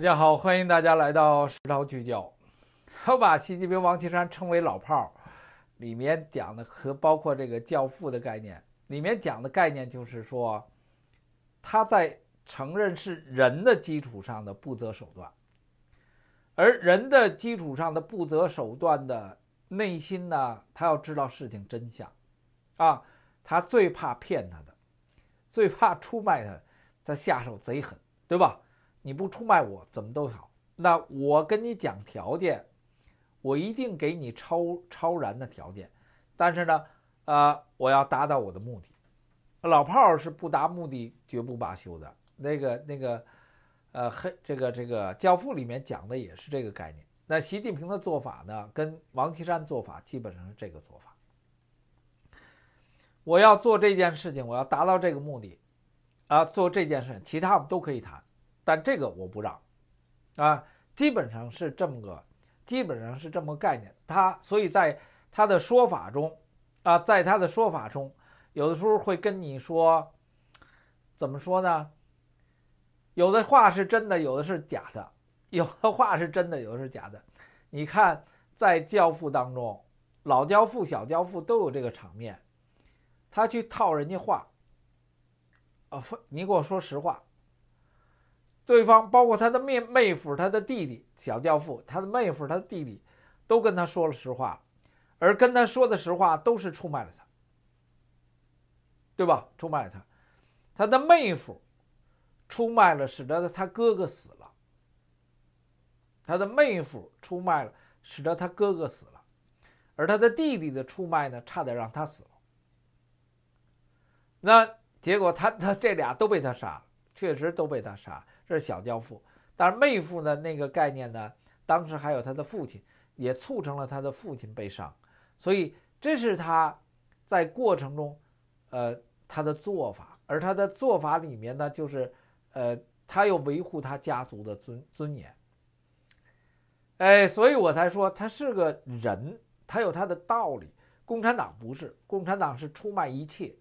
大家好，欢迎大家来到石涛聚焦。我把习近平、王岐山称为“老炮儿”，里面讲的和包括这个教父的概念，里面讲的概念就是说，他在承认是人的基础上的不择手段，而人的基础上的不择手段的内心呢，他要知道事情真相，啊，他最怕骗他的，最怕出卖他，他下手贼狠，对吧？你不出卖我，怎么都好。那我跟你讲条件，我一定给你超超然的条件。但是呢，呃，我要达到我的目的。老炮儿是不达目的绝不罢休的。那个那个，呃，黑这个这个教父里面讲的也是这个概念。那习近平的做法呢，跟王岐山做法基本上是这个做法。我要做这件事情，我要达到这个目的，啊，做这件事，其他我们都可以谈。但这个我不让，啊，基本上是这么个，基本上是这么个概念。他所以在他的说法中，啊，在他的说法中，有的时候会跟你说，怎么说呢？有的话是真的，有的是假的；有的话是真的，有的是假的。你看，在教父当中，老教父、小教父都有这个场面，他去套人家话，啊，你给我说实话。对方包括他的妹妹夫、他的弟弟、小教父、他的妹夫、他的弟弟，都跟他说了实话，而跟他说的实话都是出卖了他，对吧？出卖了他，他的妹夫出卖了，使得他哥哥死了；他的妹夫出卖了，使得他哥哥死了；而他的弟弟的出卖呢，差点让他死了。那结果他他这俩都被他杀了，确实都被他杀。这是小教父，但是妹夫呢，那个概念呢？当时还有他的父亲，也促成了他的父亲被伤，所以这是他，在过程中，呃，他的做法，而他的做法里面呢，就是，呃，他又维护他家族的尊尊严，哎，所以我才说他是个人，他有他的道理。共产党不是，共产党是出卖一切，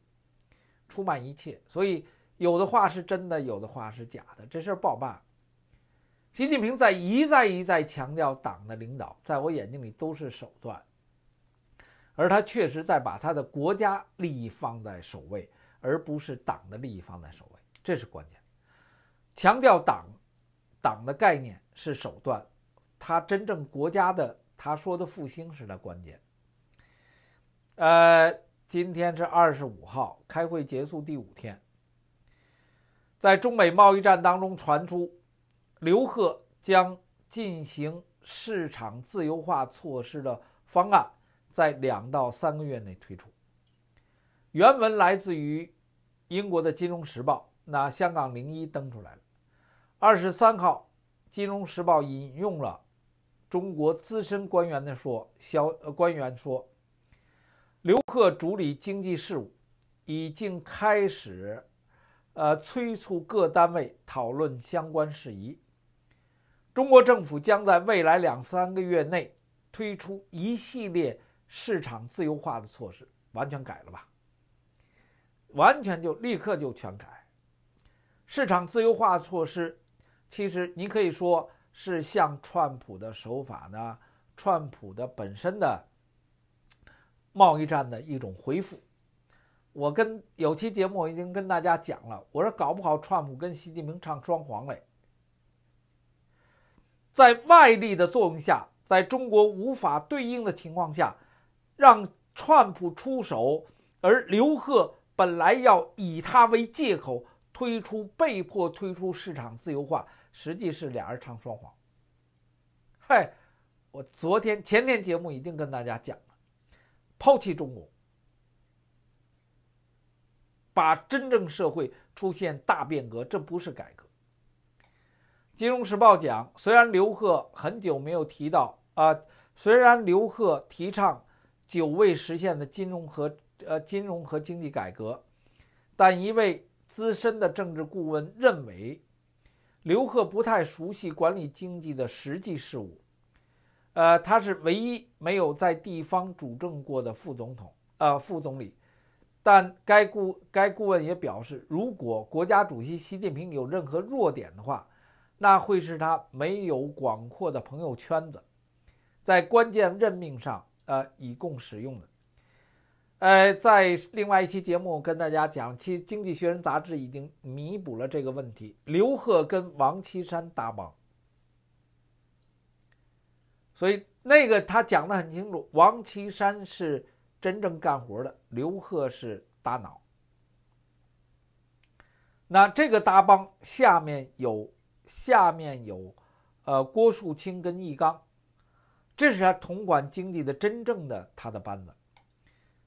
出卖一切，所以。有的话是真的，有的话是假的，这事儿不好办。习近平在一再一再强调党的领导，在我眼睛里都是手段，而他确实在把他的国家利益放在首位，而不是党的利益放在首位，这是关键。强调党，党的概念是手段，他真正国家的他说的复兴是他关键。呃，今天是二十五号，开会结束第五天。在中美贸易战当中传出，刘鹤将进行市场自由化措施的方案，在两到三个月内推出。原文来自于英国的《金融时报》，那香港零一登出来了。二十三号，《金融时报》引用了中国资深官员的说，小官员说，刘鹤主理经济事务，已经开始。呃，催促各单位讨论相关事宜。中国政府将在未来两三个月内推出一系列市场自由化的措施，完全改了吧？完全就立刻就全改。市场自由化措施，其实你可以说是像川普的手法呢，川普的本身的贸易战的一种回复。我跟有期节目我已经跟大家讲了，我说搞不好川普跟习近平唱双簧嘞，在外力的作用下，在中国无法对应的情况下，让川普出手，而刘鹤本来要以他为借口推出被迫推出市场自由化，实际是俩人唱双簧。嗨，我昨天前天节目已经跟大家讲了，抛弃中国。把真正社会出现大变革，这不是改革。金融时报讲，虽然刘鹤很久没有提到啊，虽然刘鹤提倡久未实现的金融和呃金融和经济改革，但一位资深的政治顾问认为，刘贺不太熟悉管理经济的实际事务，呃，他是唯一没有在地方主政过的副总统啊，副总理。但该顾该顾问也表示，如果国家主席习近平有任何弱点的话，那会是他没有广阔的朋友圈子，在关键任命上，呃，以供使用的。呃，在另外一期节目跟大家讲，其《经济学人》杂志已经弥补了这个问题。刘鹤跟王岐山搭帮，所以那个他讲的很清楚，王岐山是。真正干活的刘鹤是大脑，那这个搭帮下面有下面有，呃郭树清跟易纲，这是他统管经济的真正的他的班子，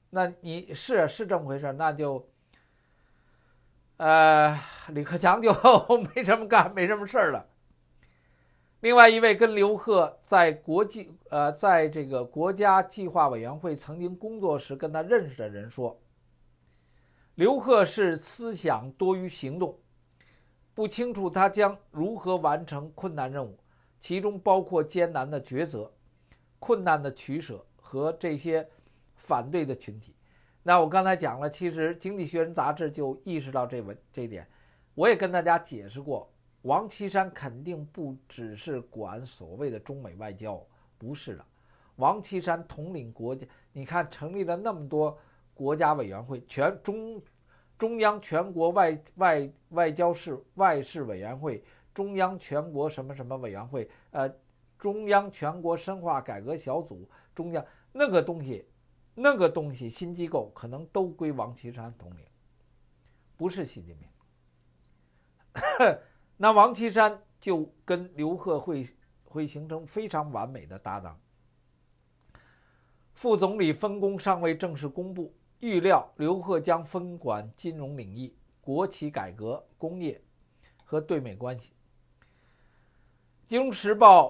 那你是是这么回事那就，呃李克强就 没这么干，没什么事儿了。另外一位跟刘鹤在国际呃，在这个国家计划委员会曾经工作时跟他认识的人说，刘鹤是思想多于行动，不清楚他将如何完成困难任务，其中包括艰难的抉择、困难的取舍和这些反对的群体。那我刚才讲了，其实《经济学人》杂志就意识到这文这一点，我也跟大家解释过。王岐山肯定不只是管所谓的中美外交，不是的。王岐山统领国家，你看成立了那么多国家委员会，全中中央全国外外外交事外事委员会，中央全国什么什么委员会，呃，中央全国深化改革小组，中央那个东西，那个东西新机构可能都归王岐山统领，不是习近平。那王岐山就跟刘鹤会会形成非常完美的搭档。副总理分工尚未正式公布，预料刘鹤将分管金融领域、国企改革、工业和对美关系。《金融时报》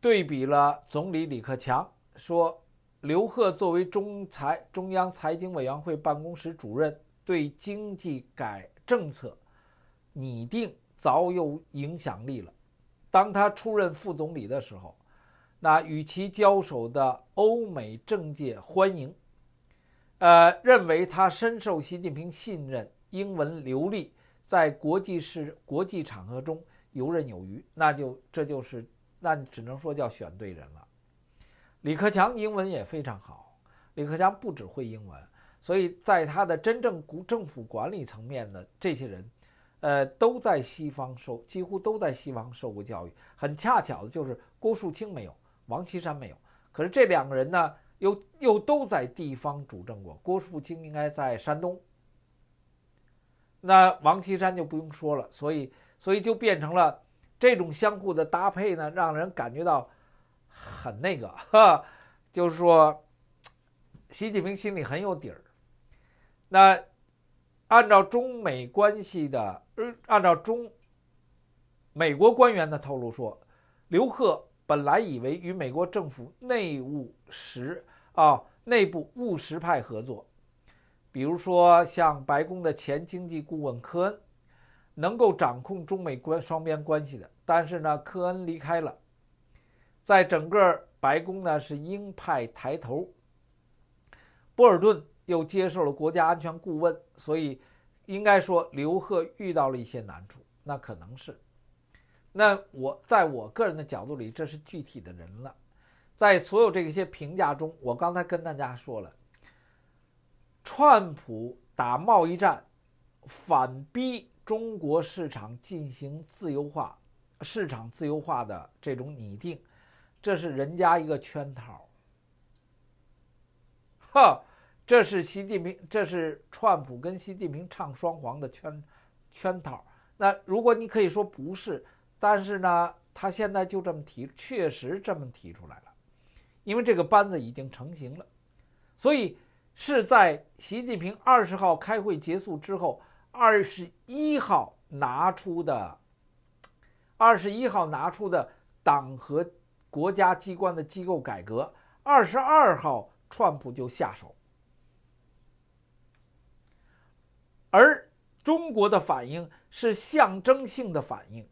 对比了总理李克强，说刘鹤作为中财中央财经委员会办公室主任，对经济改政策拟定。早有影响力了。当他出任副总理的时候，那与其交手的欧美政界欢迎，呃，认为他深受习近平信任，英文流利，在国际事国际场合中游刃有余。那就这就是那只能说叫选对人了。李克强英文也非常好。李克强不只会英文，所以在他的真正国政府管理层面的这些人。呃，都在西方受，几乎都在西方受过教育。很恰巧的就是郭树清没有，王岐山没有。可是这两个人呢，又又都在地方主政过。郭树清应该在山东，那王岐山就不用说了。所以，所以就变成了这种相互的搭配呢，让人感觉到很那个，就是说，习近平心里很有底儿。那。按照中美关系的，呃，按照中美国官员的透露说，刘鹤本来以为与美国政府内务实啊内部务实派合作，比如说像白宫的前经济顾问科恩，能够掌控中美关双边关系的。但是呢，科恩离开了，在整个白宫呢是鹰派抬头，波尔顿。又接受了国家安全顾问，所以应该说刘贺遇到了一些难处，那可能是。那我在我个人的角度里，这是具体的人了。在所有这些评价中，我刚才跟大家说了，川普打贸易战，反逼中国市场进行自由化，市场自由化的这种拟定，这是人家一个圈套，哈。这是习近平，这是川普跟习近平唱双簧的圈圈套。那如果你可以说不是，但是呢，他现在就这么提，确实这么提出来了。因为这个班子已经成型了，所以是在习近平二十号开会结束之后，二十一号拿出的。二十一号拿出的党和国家机关的机构改革，二十二号川普就下手。而中国的反应是象征性的反应，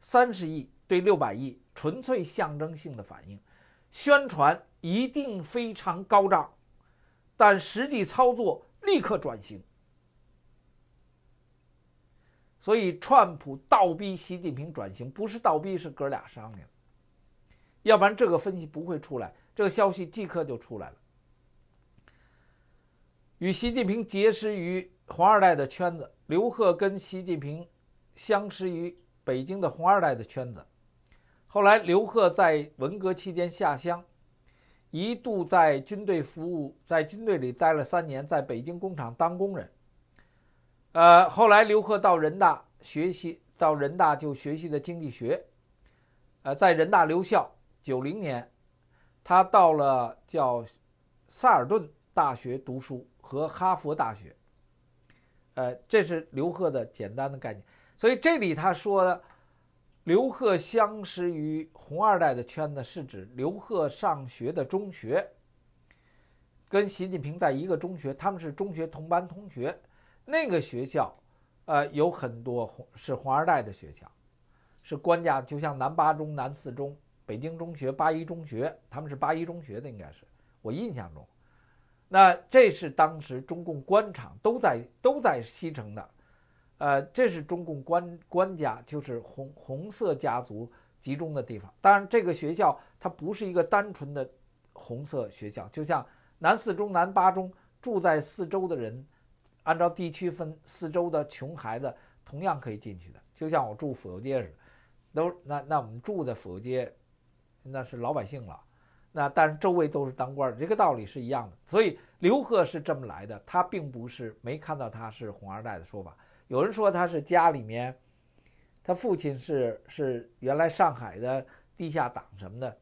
三十亿对六百亿，纯粹象征性的反应，宣传一定非常高涨，但实际操作立刻转型。所以，川普倒逼习近平转型，不是倒逼，是哥俩商量，要不然这个分析不会出来，这个消息即刻就出来了。与习近平结识于红二代的圈子，刘鹤跟习近平相识于北京的红二代的圈子。后来，刘鹤在文革期间下乡，一度在军队服务，在军队里待了三年，在北京工厂当工人。呃，后来刘贺到人大学习，到人大就学习的经济学。呃，在人大留校，九零年，他到了叫萨尔顿大学读书。和哈佛大学，呃，这是刘鹤的简单的概念。所以这里他说的刘鹤相识于红二代的圈子，是指刘鹤上学的中学跟习近平在一个中学，他们是中学同班同学。那个学校，呃，有很多红是红二代的学校，是官家就像南八中、南四中、北京中学、八一中学，他们是八一中学的，应该是我印象中。那这是当时中共官场都在都在西城的，呃，这是中共官官家，就是红红色家族集中的地方。当然，这个学校它不是一个单纯的红色学校，就像南四中、南八中，住在四周的人，按照地区分，四周的穷孩子同样可以进去的，就像我住府右街似的，都那那我们住在府右街，那是老百姓了。那但是周围都是当官的，这个道理是一样的。所以刘贺是这么来的，他并不是没看到他是红二代的说法。有人说他是家里面，他父亲是是原来上海的地下党什么的。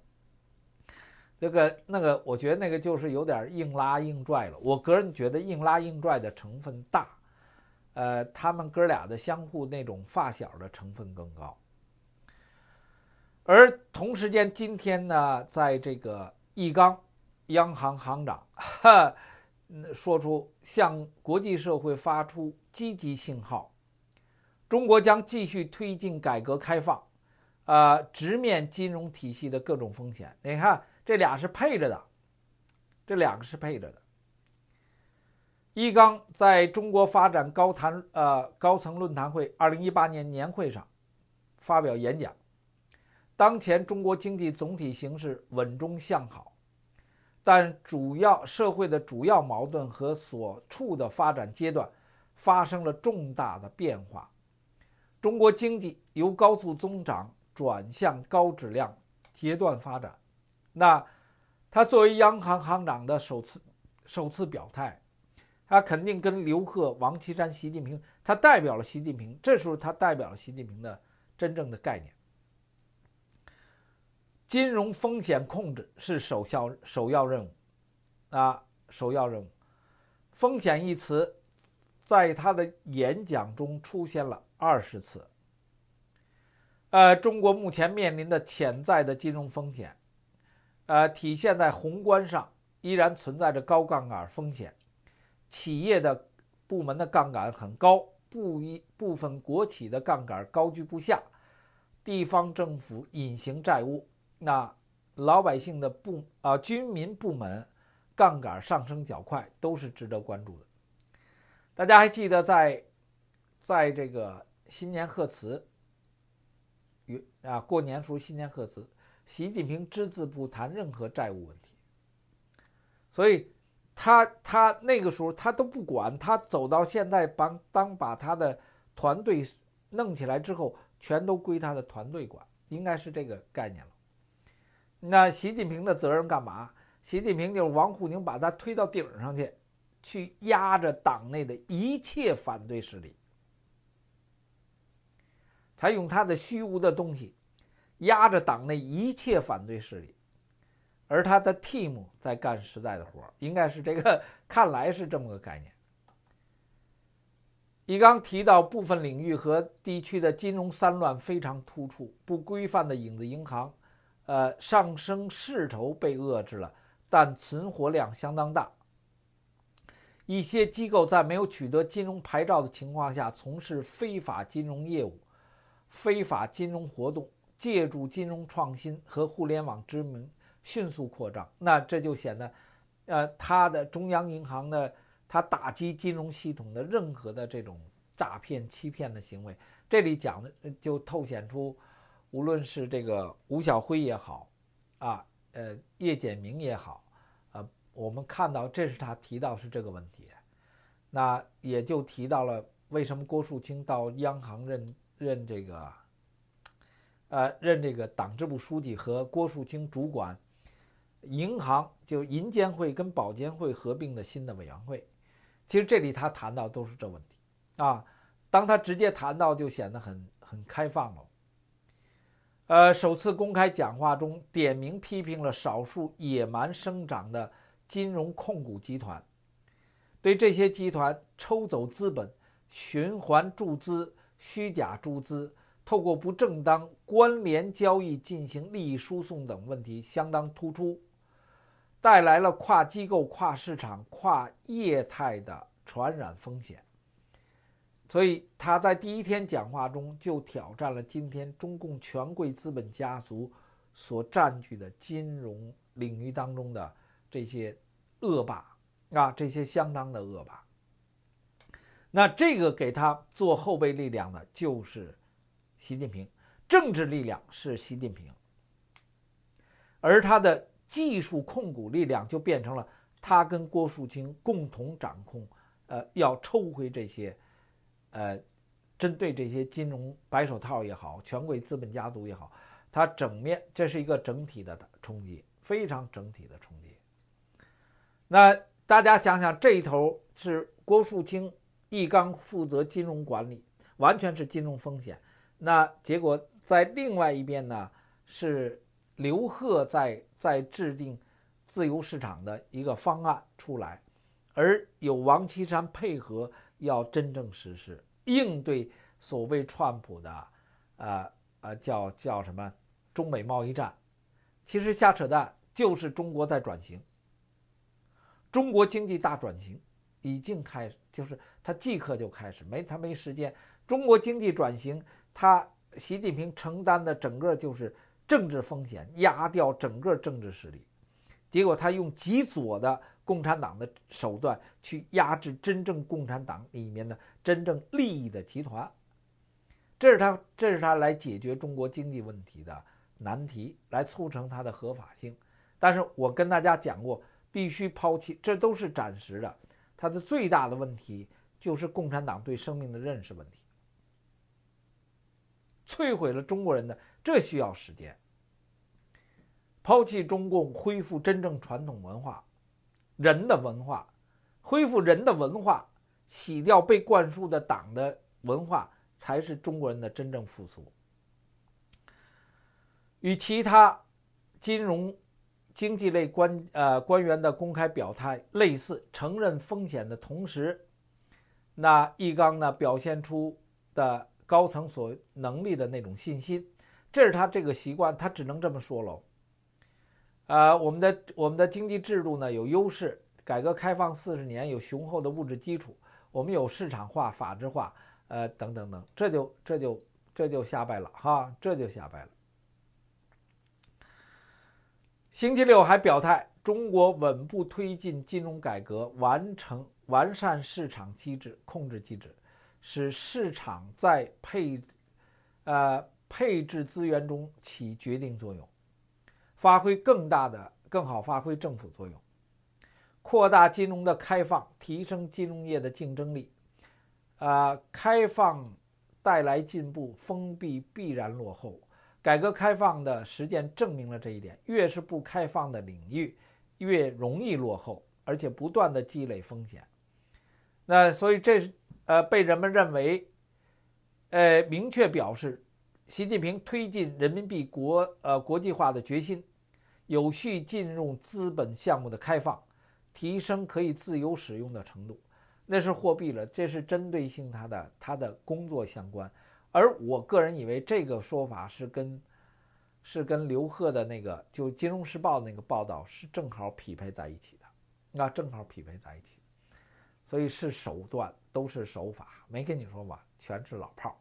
这个那个，我觉得那个就是有点硬拉硬拽了。我个人觉得硬拉硬拽的成分大，呃，他们哥俩的相互那种发小的成分更高。而同时间，今天呢，在这个易纲，央行行长，哈，说出向国际社会发出积极信号，中国将继续推进改革开放，呃，直面金融体系的各种风险。你看，这俩是配着的，这两个是配着的。易纲在中国发展高谈呃高层论坛会二零一八年年会上发表演讲。当前中国经济总体形势稳中向好，但主要社会的主要矛盾和所处的发展阶段发生了重大的变化。中国经济由高速增长转向高质量阶段发展。那他作为央行行长的首次首次表态，他肯定跟刘鹤、王岐山、习近平，他代表了习近平。这时候他代表了习近平的真正的概念。金融风险控制是首要首要任务，啊，首要任务。风险一词，在他的演讲中出现了二十次。呃，中国目前面临的潜在的金融风险，呃，体现在宏观上依然存在着高杠杆风险，企业的部门的杠杆很高，部一部分国企的杠杆高居不下，地方政府隐形债务。那老百姓的部啊，军民部门杠杆上升较快，都是值得关注的。大家还记得在在这个新年贺词与啊过年时候新年贺词，习近平只字不谈任何债务问题。所以他他那个时候他都不管，他走到现在帮当把他的团队弄起来之后，全都归他的团队管，应该是这个概念了。那习近平的责任干嘛？习近平就是王沪宁把他推到顶上去，去压着党内的一切反对势力。他用他的虚无的东西压着党内一切反对势力，而他的 team 在干实在的活应该是这个，看来是这么个概念。你刚提到部分领域和地区的金融三乱非常突出，不规范的影子银行。呃，上升势头被遏制了，但存活量相当大。一些机构在没有取得金融牌照的情况下从事非法金融业务，非法金融活动借助金融创新和互联网之名迅速扩张。那这就显得，呃，它的中央银行的它打击金融系统的任何的这种诈骗、欺骗的行为，这里讲的就透显出。无论是这个吴晓辉也好，啊，呃，叶简明也好，啊，我们看到这是他提到是这个问题，那也就提到了为什么郭树清到央行任任这个，呃，任这个党支部书记和郭树清主管银行，就银监会跟保监会合并的新的委员会，其实这里他谈到都是这问题，啊，当他直接谈到就显得很很开放了。呃，首次公开讲话中点名批评了少数野蛮生长的金融控股集团，对这些集团抽走资本、循环注资、虚假注资、透过不正当关联交易进行利益输送等问题相当突出，带来了跨机构、跨市场、跨业态的传染风险。所以他在第一天讲话中就挑战了今天中共权贵资本家族所占据的金融领域当中的这些恶霸啊，这些相当的恶霸。那这个给他做后备力量的就是习近平，政治力量是习近平，而他的技术控股力量就变成了他跟郭树清共同掌控，呃，要抽回这些。呃，针对这些金融白手套也好，权贵资本家族也好，它整面这是一个整体的冲击，非常整体的冲击。那大家想想，这一头是郭树清、易纲负责金融管理，完全是金融风险。那结果在另外一边呢，是刘鹤在在制定自由市场的一个方案出来，而有王岐山配合要真正实施。应对所谓川普的，呃呃，叫叫什么中美贸易战，其实瞎扯淡，就是中国在转型，中国经济大转型已经开始，就是他即刻就开始，没他没时间。中国经济转型，他习近平承担的整个就是政治风险，压掉整个政治实力，结果他用极左的。共产党的手段去压制真正共产党里面的真正利益的集团，这是他这是他来解决中国经济问题的难题，来促成它的合法性。但是我跟大家讲过，必须抛弃，这都是暂时的。它的最大的问题就是共产党对生命的认识问题，摧毁了中国人的，这需要时间。抛弃中共，恢复真正传统文化。人的文化，恢复人的文化，洗掉被灌输的党的文化，才是中国人的真正复苏。与其他金融、经济类官呃官员的公开表态类似，承认风险的同时，那易纲呢表现出的高层所能力的那种信心，这是他这个习惯，他只能这么说喽。呃，我们的我们的经济制度呢有优势，改革开放四十年有雄厚的物质基础，我们有市场化、法制化，呃，等等等，这就这就这就瞎掰了哈，这就瞎掰了。星期六还表态，中国稳步推进金融改革，完成完善市场机制、控制机制，使市场在配呃配置资源中起决定作用。发挥更大的、更好发挥政府作用，扩大金融的开放，提升金融业的竞争力。呃，开放带来进步，封闭必然落后。改革开放的实践证明了这一点：越是不开放的领域，越容易落后，而且不断的积累风险。那所以这是呃被人们认为，呃明确表示，习近平推进人民币国呃国际化的决心。有序进入资本项目的开放，提升可以自由使用的程度，那是货币了。这是针对性它的它的工作相关。而我个人以为这个说法是跟是跟刘鹤的那个就《金融时报》那个报道是正好匹配在一起的，那正好匹配在一起。所以是手段都是手法，没跟你说吧，全是老炮。